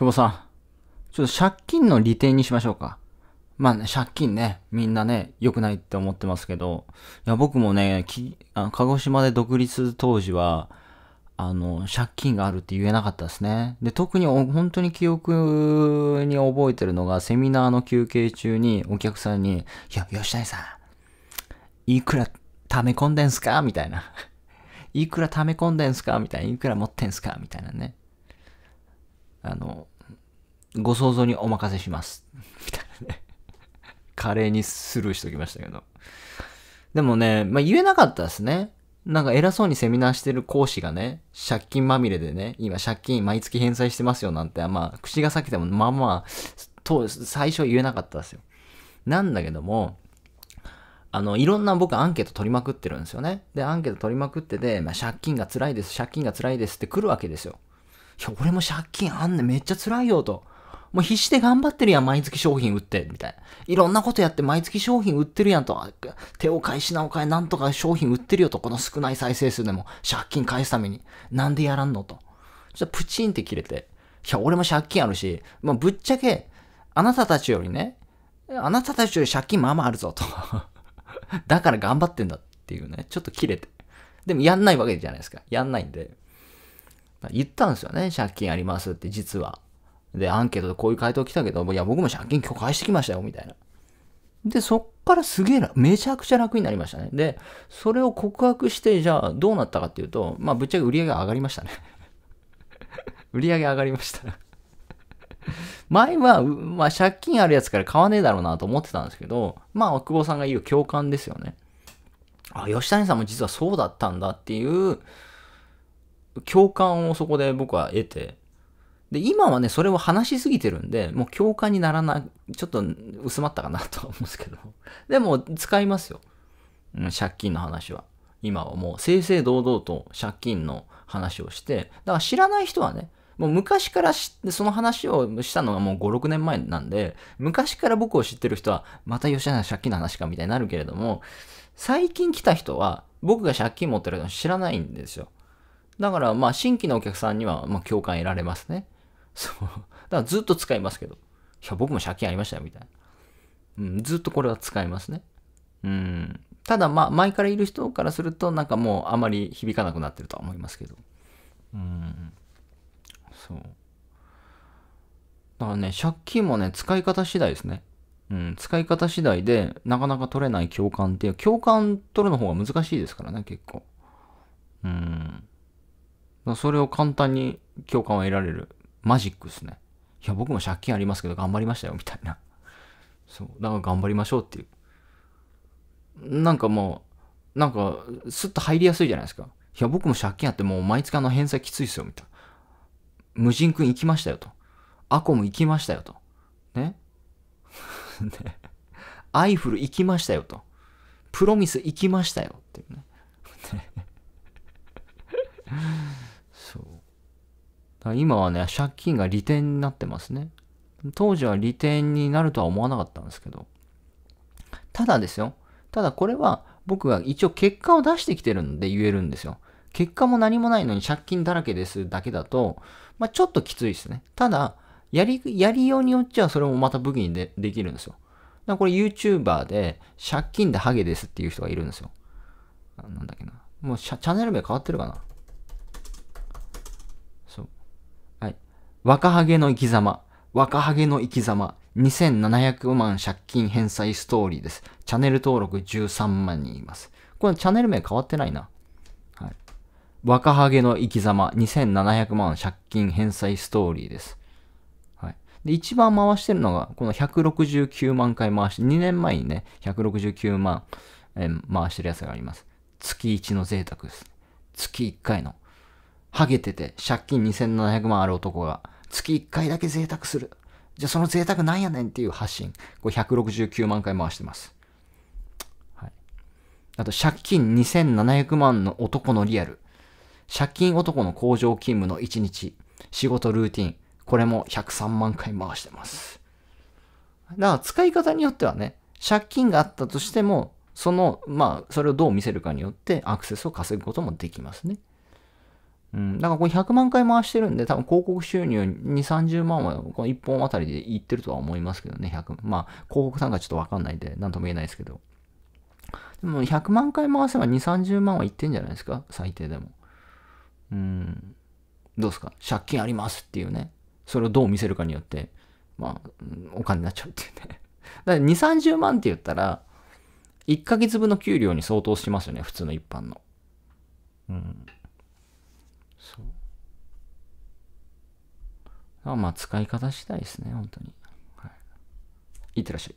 久保さん、ちょっと借金の利点にしましょうか。まあね、借金ね、みんなね、良くないって思ってますけど、いや、僕もね、きあの鹿児島で独立当時は、あの、借金があるって言えなかったですね。で、特に本当に記憶に覚えてるのが、セミナーの休憩中にお客さんに、いや、吉谷さん、いくら溜め込んでんすかみたいな。いくら溜め込んでんすかみたいな。いくら持ってんすかみたいなね。あの、ご想像にお任せします。みたいなね。華麗にスルーしときましたけど。でもね、まあ、言えなかったですね。なんか偉そうにセミナーしてる講師がね、借金まみれでね、今借金毎月返済してますよなんて、まあ、口が裂けても、まあまあ、と、最初言えなかったですよ。なんだけども、あの、いろんな僕アンケート取りまくってるんですよね。で、アンケート取りまくってて、まあ、借金が辛いです、借金が辛いですって来るわけですよ。や、俺も借金あんねん、めっちゃ辛いよと。もう必死で頑張ってるやん、毎月商品売って、みたいな。いろんなことやって毎月商品売ってるやんと、手を返しなおかなんとか商品売ってるよと、この少ない再生数でも、借金返すために、なんでやらんのと。そしたらプチンって切れて、いや、俺も借金あるし、まあ、ぶっちゃけ、あなたたちよりね、あなたたちより借金まあまああるぞとだから頑張ってんだっていうね、ちょっと切れて。でもやんないわけじゃないですか。やんないんで。言ったんですよね。借金ありますって実は。で、アンケートでこういう回答来たけど、いや、僕も借金今日返してきましたよ、みたいな。で、そっからすげえな、めちゃくちゃ楽になりましたね。で、それを告白して、じゃあどうなったかっていうと、まあ、ぶっちゃけ売り上げ上がりましたね。売り上げ上がりました。前は、まあ、借金あるやつから買わねえだろうなと思ってたんですけど、まあ、久保さんが言う共感ですよね。あ、吉谷さんも実はそうだったんだっていう、共感をそこで僕は得て、で、今はね、それを話しすぎてるんで、もう共感にならない、ちょっと薄まったかなとは思うんですけど。でも、使いますよ。うん、借金の話は。今はもう、正々堂々と借金の話をして、だから知らない人はね、もう昔からその話をしたのがもう5、6年前なんで、昔から僕を知ってる人は、また吉永借金の話かみたいになるけれども、最近来た人は、僕が借金持ってるの知らないんですよ。だから、まあ、新規のお客さんには、まあ、共感得られますね。そう。だからずっと使いますけど。いや、僕も借金ありましたよ、みたいな。うん、ずっとこれは使いますね。うん。ただ、まあ、前からいる人からすると、なんかもう、あまり響かなくなってるとは思いますけど。うん。そう。だからね、借金もね、使い方次第ですね。うん、使い方次第で、なかなか取れない共感っていう、共感取るの方が難しいですからね、結構。うん。それを簡単に共感を得られるマジックですね。いや、僕も借金ありますけど頑張りましたよ、みたいな。そう。だから頑張りましょうっていう。なんかもう、なんか、スッと入りやすいじゃないですか。いや、僕も借金あってもう毎月あの返済きついっすよ、みたいな。無人君行きましたよと。アコム行きましたよと。ね。で、アイフル行きましたよと。プロミス行きましたよっていうね。今はね、借金が利点になってますね。当時は利点になるとは思わなかったんですけど。ただですよ。ただこれは僕が一応結果を出してきてるんで言えるんですよ。結果も何もないのに借金だらけですだけだと、まあ、ちょっときついですね。ただ、やり、やりようによっちゃそれもまた武器にでできるんですよ。だからこれ YouTuber で借金でハゲですっていう人がいるんですよ。なんだっけな。もうチャンネル名変わってるかな若ハゲの生き様、若ハゲの生き様、2700万借金返済ストーリーです。チャンネル登録13万人います。これチャンネル名変わってないな。はい。若ハゲの生き様、2700万借金返済ストーリーです。はい。で、一番回してるのが、この169万回回して、2年前にね、169万、え回してるやつがあります。月1の贅沢です。月1回のハゲてて、借金2700万ある男が、月1回だけ贅沢する。じゃあその贅沢なんやねんっていう発信。これ169万回回してます。はい。あと、借金2700万の男のリアル。借金男の工場勤務の1日。仕事ルーティン。これも103万回回してます。だから使い方によってはね、借金があったとしても、その、まあ、それをどう見せるかによってアクセスを稼ぐこともできますね。うん、だからこれ100万回回してるんで、多分広告収入2、30万はこの1本あたりでいってるとは思いますけどね、100、まあ、広告んがちょっとわかんないんで、なんとも言えないですけど。でも100万回回せば2、30万はいってんじゃないですか、最低でも。うん。どうですか借金ありますっていうね。それをどう見せるかによって、まあ、お金になっちゃうっていうね。だから2、30万って言ったら、1ヶ月分の給料に相当しますよね、普通の一般の。うん。そう。まあ、使い方次第ですね、本当に。はい。いってらっしゃい。